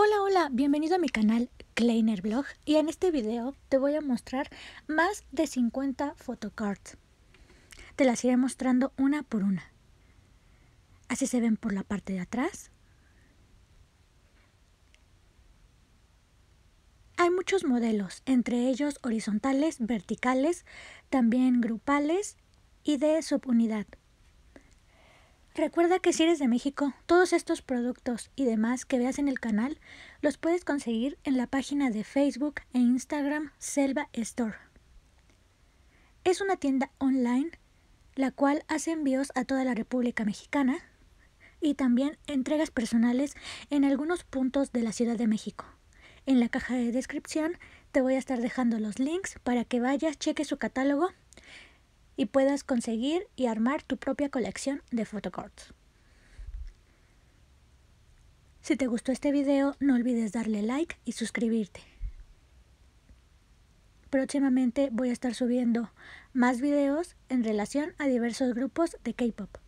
Hola, hola, bienvenido a mi canal Kleiner Blog y en este video te voy a mostrar más de 50 photocards. Te las iré mostrando una por una. Así se ven por la parte de atrás. Hay muchos modelos, entre ellos horizontales, verticales, también grupales y de subunidad. Recuerda que si eres de México, todos estos productos y demás que veas en el canal los puedes conseguir en la página de Facebook e Instagram Selva Store. Es una tienda online la cual hace envíos a toda la República Mexicana y también entregas personales en algunos puntos de la Ciudad de México. En la caja de descripción te voy a estar dejando los links para que vayas, cheques su catálogo y puedas conseguir y armar tu propia colección de photocards. Si te gustó este video, no olvides darle like y suscribirte. Próximamente voy a estar subiendo más videos en relación a diversos grupos de K-Pop.